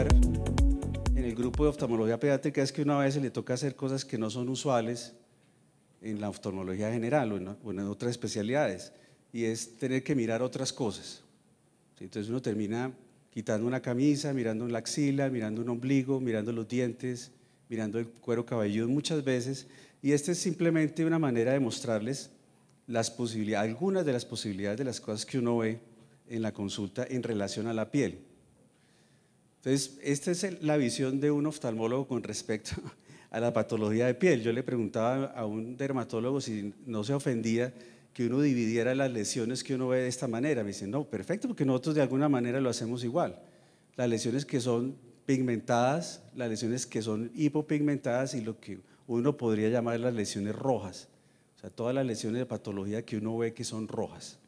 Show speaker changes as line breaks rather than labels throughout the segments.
en el grupo de oftalmología pediátrica es que una vez se le toca hacer cosas que no son usuales en la oftalmología general o en, otras especialidades, y es tener que mirar otras cosas. Entonces uno termina quitando una camisa, mirando la axila, mirando un ombligo, mirando los dientes, mirando el cuero cabelludo muchas veces. Y esta es simplemente una manera de mostrarles las posibilidades, algunas de las posibilidades de las cosas que uno ve en la consulta en relación a la piel. Entonces, esta es la visión de un oftalmólogo con respecto a la patología de piel. Yo le preguntaba a un dermatólogo si no se ofendía que uno dividiera las lesiones que uno ve de esta manera. Me dice, no, perfecto, porque nosotros de alguna manera lo hacemos igual. Las lesiones que son pigmentadas, las lesiones que son hipopigmentadas y lo que uno podría llamar las lesiones rojas. O sea, todas las lesiones de patología que uno ve que son rojas.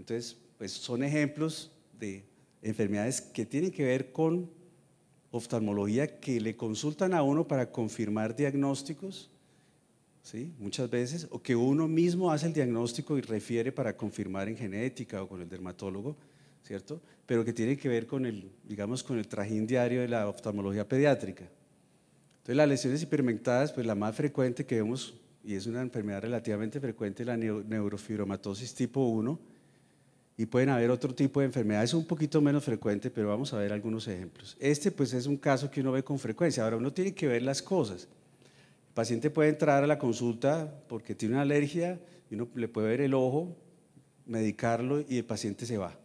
Entonces, pues son ejemplos de enfermedades que tienen que ver con oftalmología que le consultan a uno para confirmar diagnósticos, ¿sí? muchas veces, o que uno mismo hace el diagnóstico y refiere para confirmar en genética o con el dermatólogo, ¿cierto? Pero que tiene que ver con el, digamos, con el trajín diario de la oftalmología pediátrica. Entonces, las lesiones hipermentadas, pues la más frecuente que vemos, y es una enfermedad relativamente frecuente, la neurofibromatosis tipo 1, y pueden haber otro tipo de enfermedades un poquito menos frecuente, pero vamos a ver algunos ejemplos. Este pues es un caso que uno ve con frecuencia. Ahora uno tiene que ver las cosas. El paciente puede entrar a la consulta porque tiene una alergia y uno le puede ver el ojo, medicarlo y el paciente se va.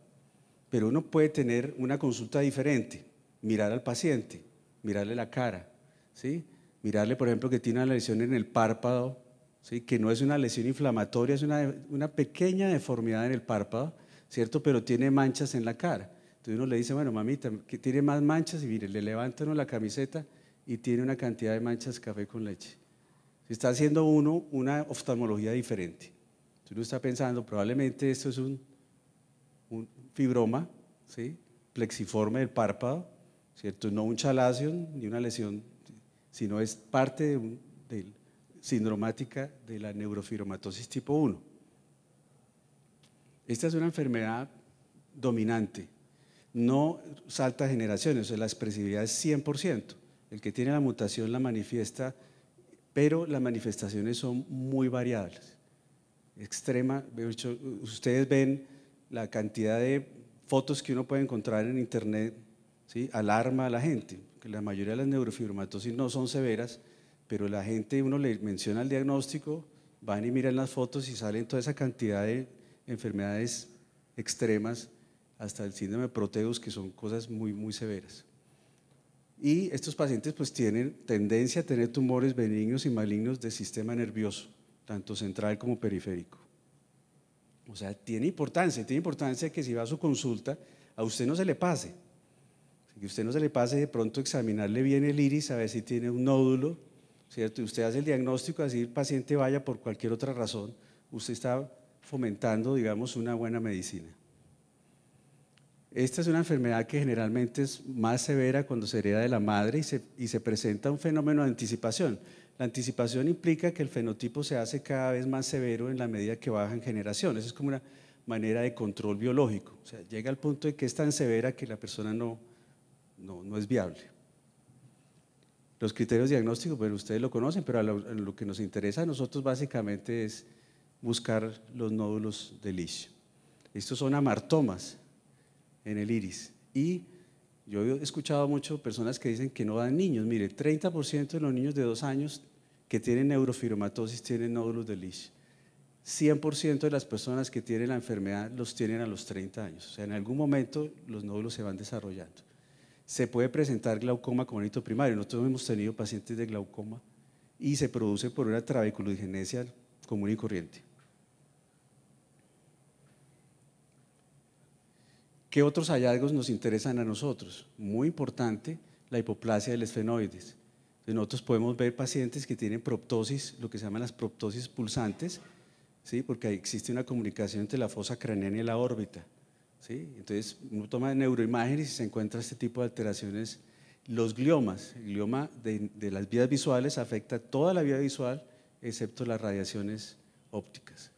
Pero uno puede tener una consulta diferente, mirar al paciente, mirarle la cara, ¿sí? mirarle por ejemplo que tiene una lesión en el párpado, ¿sí? que no es una lesión inflamatoria, es una pequeña deformidad en el párpado ¿cierto? Pero tiene manchas en la cara. Entonces uno le dice, bueno, mamita, que tiene más manchas y mire, le levanta uno la camiseta y tiene una cantidad de manchas café con leche. Se está haciendo uno una oftalmología diferente. Entonces uno está pensando, probablemente esto es un, fibroma, ¿sí? plexiforme del párpado, ¿cierto? No un chalación ni una lesión, sino es parte de, sindromática de, de la neurofibromatosis tipo 1. Esta es una enfermedad dominante. No salta generaciones, o la expresividad es 100%. El que tiene la mutación la manifiesta, pero las manifestaciones son muy variables. Extrema, ustedes ven la cantidad de fotos que uno puede encontrar en internet, ¿sí? alarma a la gente, que la mayoría de las neurofibromatosis no son severas, pero la gente, uno le menciona el diagnóstico, van y miran las fotos y salen toda esa cantidad de enfermedades extremas hasta el síndrome de Proteus, que son cosas muy, muy severas. Y estos pacientes pues tienen tendencia a tener tumores benignos y malignos del sistema nervioso, tanto central como periférico. O sea, tiene importancia, tiene importancia que si va a su consulta, a usted no se le pase. Que usted no se le pase de pronto examinarle bien el iris, a ver si tiene un nódulo, ¿cierto? Y usted hace el diagnóstico, así el paciente vaya por cualquier otra razón, usted está fomentando, digamos, una buena medicina. Esta es una enfermedad que generalmente es más severa cuando se hereda de la madre y se, presenta un fenómeno de anticipación. La anticipación implica que el fenotipo se hace cada vez más severo en la medida que baja bajan generaciones. Es como una manera de control biológico. O sea, llega al punto de que es tan severa que la persona no, no, es viable. Los criterios diagnósticos, bueno, ustedes lo conocen, pero lo que nos interesa a nosotros básicamente es buscar los nódulos de Lish. Estos son amartomas en el iris. Y yo he escuchado mucho personas que dicen que no dan niños. Mire, 30% de los niños de dos años que tienen neurofiromatosis tienen nódulos de Lish. 100% de las personas que tienen la enfermedad los tienen a los 30 años. O sea, en algún momento los nódulos se van desarrollando. Se puede presentar glaucoma como hito primario. Nosotros hemos tenido pacientes de glaucoma y se produce por una trabeculogenesia común y corriente. ¿Qué otros hallazgos nos interesan a nosotros? Muy importante, la hipoplasia del esfenoides. nosotros podemos ver pacientes que tienen proptosis, lo que se llaman las proptosis pulsantes, ¿sí? porque existe una comunicación entre la fosa craneana y la órbita. ¿sí? Entonces uno toma neuroimágenes y se encuentra este tipo de alteraciones. Los gliomas, el glioma de, de las vías visuales afecta toda la vía visual excepto las radiaciones ópticas.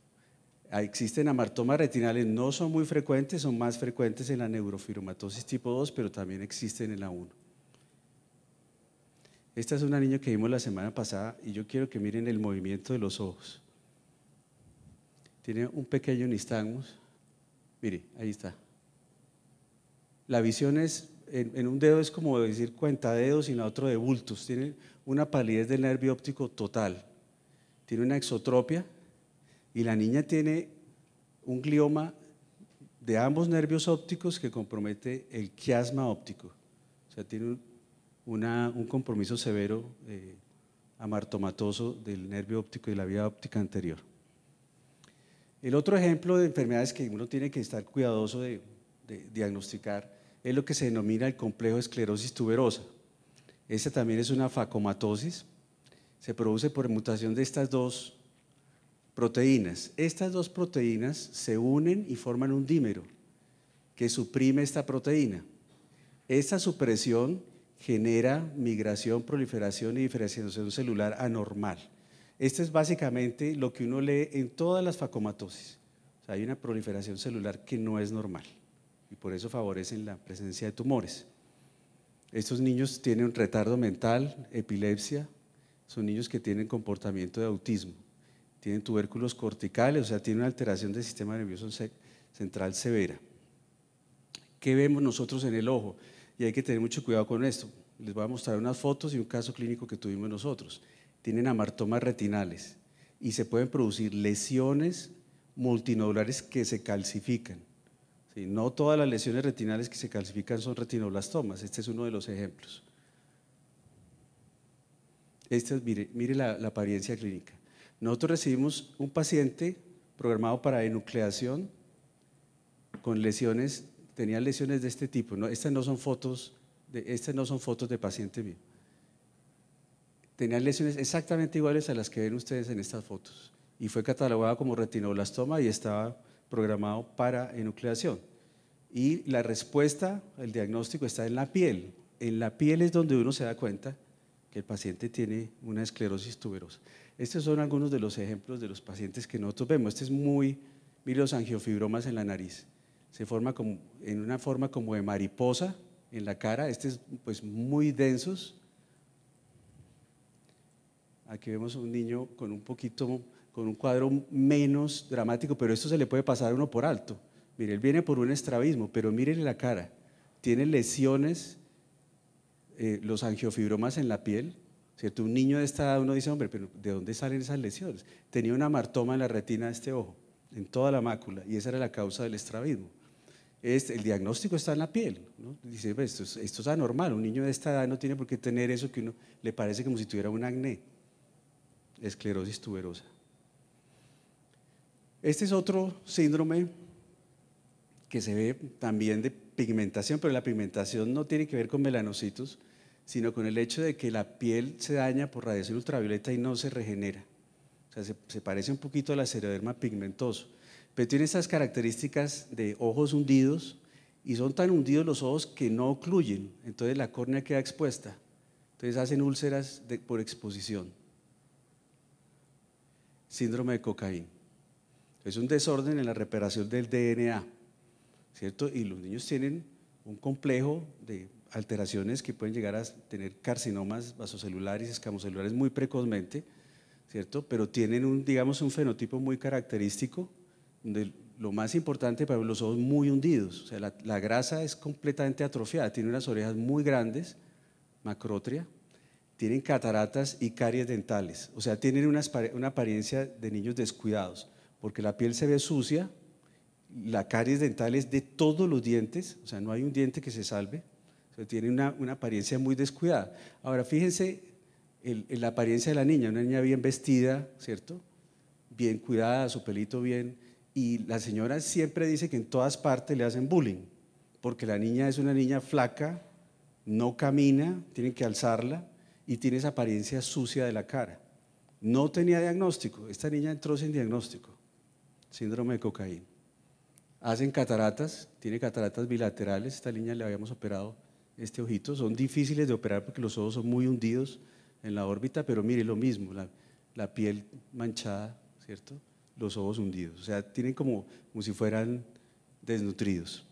Existen amartomas retinales, no son muy frecuentes, son más frecuentes en la neurofiromatosis tipo 2, pero también existen en la 1. Esta es una niña que vimos la semana pasada y yo quiero que miren el movimiento de los ojos. Tiene un pequeño nistagmus. Mire, ahí está. La visión es, en, un dedo es como decir cuenta dedos y en otro de bultos. Tiene una palidez del nervio óptico total. Tiene una exotropia, y la niña tiene un glioma de ambos nervios ópticos que compromete el quiasma óptico. O sea, tiene un compromiso severo eh, amartomatoso del nervio óptico y la vía óptica anterior. El otro ejemplo de enfermedades que uno tiene que estar cuidadoso de, diagnosticar es lo que se denomina el complejo de esclerosis tuberosa. Esa también es una facomatosis. Se produce por mutación de estas dos proteínas. Estas dos proteínas se unen y forman un dímero que suprime esta proteína. Esta supresión genera migración, proliferación y diferenciación celular anormal. Esto es básicamente lo que uno lee en todas las facomatosis. hay una proliferación celular que no es normal y por eso favorecen la presencia de tumores. Estos niños tienen un retardo mental, epilepsia, son niños que tienen comportamiento de autismo tienen tubérculos corticales, o sea, tiene una alteración del sistema nervioso central severa. ¿Qué vemos nosotros en el ojo? Y hay que tener mucho cuidado con esto. Les voy a mostrar unas fotos y un caso clínico que tuvimos nosotros. Tienen amartomas retinales y se pueden producir lesiones multinodulares que se calcifican. No todas las lesiones retinales que se calcifican son retinoblastomas. Este es uno de los ejemplos. Este, mire, mire la apariencia clínica. Nosotros recibimos un paciente programado para enucleación con lesiones, tenía lesiones de este tipo. estas no son fotos de, estas no son fotos de paciente mío. tenía lesiones exactamente iguales a las que ven ustedes en estas fotos. Y fue catalogada como retinoblastoma y estaba programado para enucleación. Y la respuesta, el diagnóstico está en la piel. En la piel es donde uno se da cuenta que el paciente tiene una esclerosis tuberosa. Estos son algunos de los ejemplos de los pacientes que nosotros vemos. Este es muy, mire los angiofibromas en la nariz. Se forma como, en una forma como de mariposa en la cara. Este es pues muy densos. Aquí vemos un niño con un poquito, con un cuadro menos dramático, pero esto se le puede pasar a uno por alto. Mire, él viene por un estrabismo, pero miren la cara. Tiene lesiones, eh, los angiofibromas en la piel, ¿Cierto? Un niño de esta edad uno dice, hombre, pero ¿de dónde salen esas lesiones? Tenía una martoma en la retina de este ojo, en toda la mácula, y esa era la causa del estrabismo. Este, el diagnóstico está en la piel. ¿no? Dice, esto es, esto es anormal, un niño de esta edad no tiene por qué tener eso que uno le parece como si tuviera un acné, esclerosis tuberosa. Este es otro síndrome que se ve también de pigmentación, pero la pigmentación no tiene que ver con melanocitos, sino con el hecho de que la piel se daña por radiación ultravioleta y no se regenera. O sea, se, parece un poquito la seroderma pigmentoso, pero tiene estas características de ojos hundidos y son tan hundidos los ojos que no ocluyen, entonces la córnea queda expuesta. Entonces hacen úlceras de, por exposición. Síndrome de cocaína. Es un desorden en la reparación del DNA, ¿cierto? Y los niños tienen un complejo de alteraciones que pueden llegar a tener carcinomas vasocelulares, escamocelulares muy precozmente, ¿cierto? Pero tienen un, digamos, un fenotipo muy característico, donde lo más importante para los ojos muy hundidos, o sea, la, grasa es completamente atrofiada, tiene unas orejas muy grandes, macrotria, tienen cataratas y caries dentales, o sea, tienen una, una apariencia de niños descuidados, porque la piel se ve sucia, la caries dental es de todos los dientes, o sea, no hay un diente que se salve, tiene una, apariencia muy descuidada. Ahora, fíjense en, la apariencia de la niña, una niña bien vestida, ¿cierto? Bien cuidada, su pelito bien. Y la señora siempre dice que en todas partes le hacen bullying, porque la niña es una niña flaca, no camina, tienen que alzarla y tiene esa apariencia sucia de la cara. No tenía diagnóstico, esta niña entró sin diagnóstico, síndrome de cocaína. Hacen cataratas, tiene cataratas bilaterales, esta niña le habíamos operado este ojito. Son difíciles de operar porque los ojos son muy hundidos en la órbita, pero mire lo mismo, la, piel manchada, ¿cierto? Los ojos hundidos. O sea, tienen como, como si fueran desnutridos.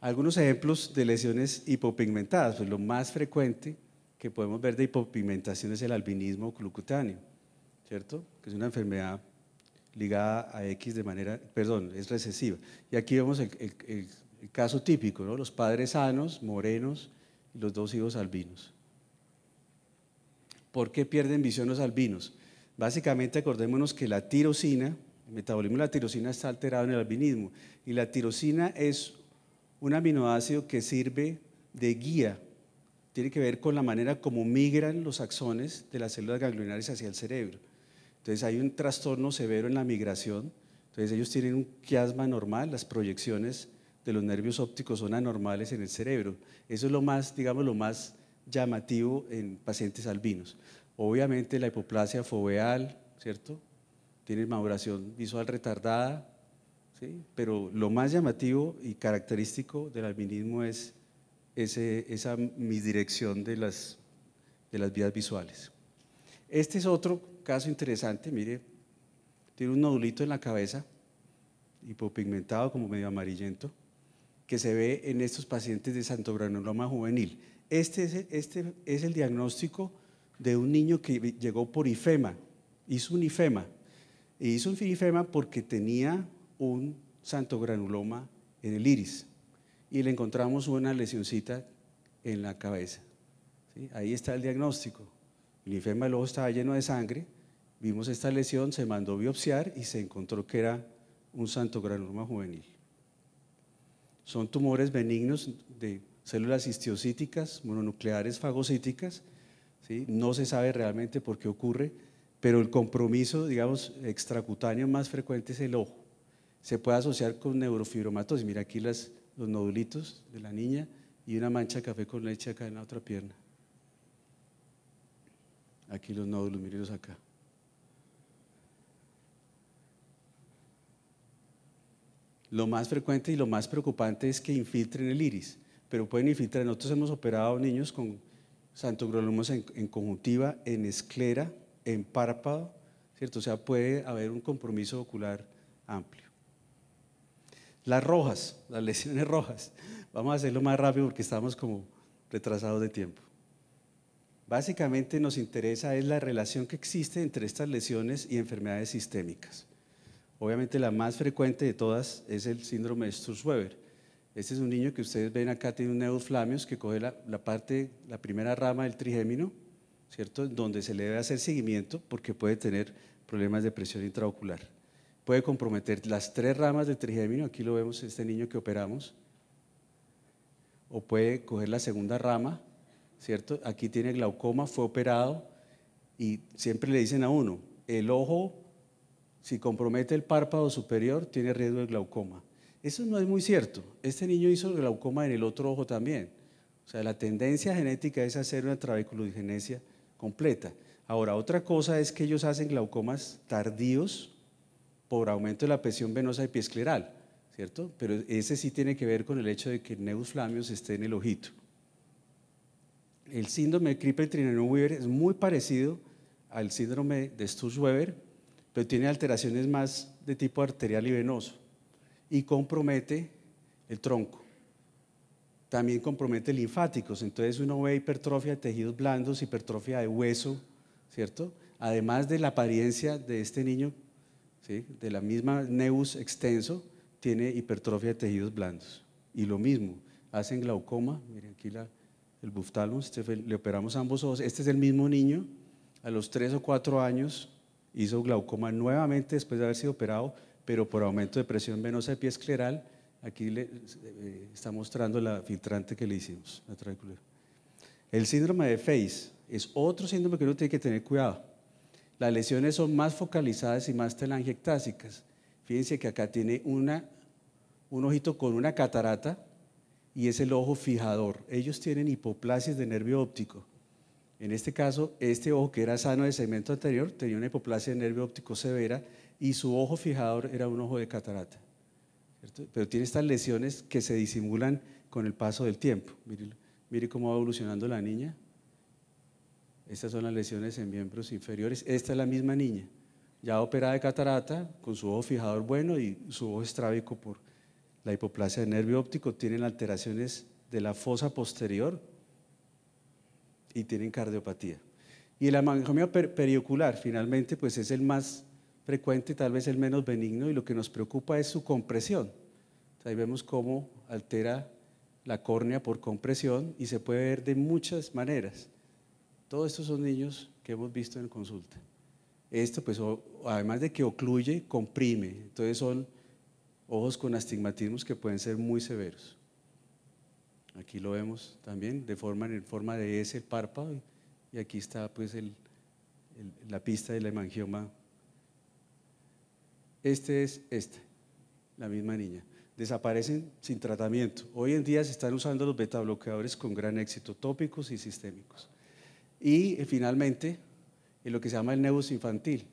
Algunos ejemplos de lesiones hipopigmentadas, pues lo más frecuente que podemos ver de hipopigmentación es el albinismo glucutáneo, ¿cierto? Que es una enfermedad ligada a X de manera, perdón, es recesiva. Y aquí vemos el, el, caso típico, los padres sanos, morenos, y los dos hijos albinos. ¿Por qué pierden visión los albinos? Básicamente acordémonos que la tirosina, el metabolismo de la tirosina está alterado en el albinismo, y la tirosina es un aminoácido que sirve de guía, tiene que ver con la manera como migran los axones de las células ganglionares hacia el cerebro. Entonces hay un trastorno severo en la migración, entonces ellos tienen un quiasma normal, las proyecciones de los nervios ópticos son anormales en el cerebro. Eso es lo más, digamos, lo más llamativo en pacientes albinos. Obviamente la hipoplasia foveal, ¿cierto? tiene maduración visual retardada, ¿sí? Pero lo más llamativo y característico del albinismo es ese, esa misdirección de las, de las vías visuales. Este es otro caso interesante, mire, tiene un nodulito en la cabeza, hipopigmentado como medio amarillento que se ve en estos pacientes de santo granuloma juvenil. Este, este es, el, diagnóstico de un niño que llegó por IFEMA, hizo un IFEMA, e hizo un IFEMA porque tenía un santo granuloma en el iris y le encontramos una lesioncita en la cabeza. Ahí está el diagnóstico. El ifema del ojo estaba lleno de sangre, vimos esta lesión, se mandó biopsiar y se encontró que era un santo granuloma juvenil son tumores benignos de células histiocíticas, mononucleares fagocíticas. No se sabe realmente por qué ocurre, pero el compromiso, digamos, extracutáneo más frecuente es el ojo. Se puede asociar con neurofibromatosis. Mira aquí los nodulitos de la niña y una mancha de café con leche acá en la otra pierna. Aquí los nódulos, mirenlos acá. Lo más frecuente y lo más preocupante es que infiltren el iris, pero pueden infiltrar. Nosotros hemos operado niños con santogrolomos en, en conjuntiva, en esclera, en párpado, ¿cierto? O sea, puede haber un compromiso ocular amplio. Las rojas, las lesiones rojas. Vamos a hacerlo más rápido porque estamos como retrasados de tiempo. Básicamente nos interesa es la relación que existe entre estas lesiones y enfermedades sistémicas. Obviamente la más frecuente de todas es el síndrome de Sturzweber. Este es un niño que ustedes ven acá, tiene un neuroflamios que coge la, parte, la primera rama del trigémino, ¿cierto? Donde se le debe hacer seguimiento porque puede tener problemas de presión intraocular. Puede comprometer las tres ramas del trigémino, aquí lo vemos este niño que operamos, o puede coger la segunda rama, ¿cierto? Aquí tiene glaucoma, fue operado y siempre le dicen a uno, el ojo si compromete el párpado superior, tiene riesgo de glaucoma. Eso no es muy cierto. Este niño hizo glaucoma en el otro ojo también. O sea, la tendencia genética es hacer una trabeculogenesia completa. Ahora, otra cosa es que ellos hacen glaucomas tardíos por aumento de la presión venosa epiescleral, ¿cierto? Pero ese sí tiene que ver con el hecho de que el neus esté en el ojito. El síndrome de Krippel-Trinano-Weber es muy parecido al síndrome de Sturz-Weber, pero tiene alteraciones más de tipo arterial y venoso y compromete el tronco. También compromete linfáticos, entonces uno ve hipertrofia de tejidos blandos, hipertrofia de hueso, ¿cierto? Además de la apariencia de este niño, de la misma neus extenso, tiene hipertrofia de tejidos blandos. Y lo mismo, hacen glaucoma, miren aquí el buftalum, este le operamos ambos ojos, este es el mismo niño, a los tres o cuatro años hizo glaucoma nuevamente después de haber sido operado, pero por aumento de presión venosa de pie escleral. Aquí le, eh, está mostrando la filtrante que le hicimos, El síndrome de Face es otro síndrome que uno tiene que tener cuidado. Las lesiones son más focalizadas y más telangiectásicas. Fíjense que acá tiene una, un ojito con una catarata y es el ojo fijador. Ellos tienen hipoplasias de nervio óptico. En este caso, este ojo que era sano de segmento anterior tenía una hipoplasia de nervio óptico severa y su ojo fijador era un ojo de catarata. Pero tiene estas lesiones que se disimulan con el paso del tiempo. Mire, cómo va evolucionando la niña. Estas son las lesiones en miembros inferiores. Esta es la misma niña, ya operada de catarata, con su ojo fijador bueno y su ojo estrábico por la hipoplasia de nervio óptico. Tienen alteraciones de la fosa posterior, y tienen cardiopatía. Y la mancomia periocular, finalmente, pues es el más frecuente, tal vez el menos benigno, y lo que nos preocupa es su compresión. Ahí vemos cómo altera la córnea por compresión y se puede ver de muchas maneras. Todos estos son niños que hemos visto en consulta. Esto, pues, además de que ocluye, comprime. Entonces son ojos con astigmatismos que pueden ser muy severos. Aquí lo vemos también de forma, en forma de ese párpado y aquí está pues el, la pista del hemangioma. Este es este, la misma niña. Desaparecen sin tratamiento. Hoy en día se están usando los betabloqueadores con gran éxito, tópicos y sistémicos. Y eh, finalmente, en lo que se llama el nebus infantil,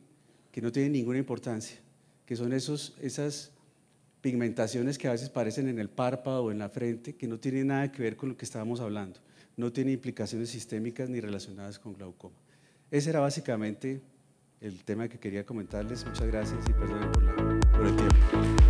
que no tiene ninguna importancia, que son esos, esas pigmentaciones que a veces parecen en el párpado o en la frente, que no tienen nada que ver con lo que estábamos hablando, no tienen implicaciones sistémicas ni relacionadas con glaucoma. Ese era básicamente el tema que quería comentarles. Muchas gracias y perdón por el tiempo.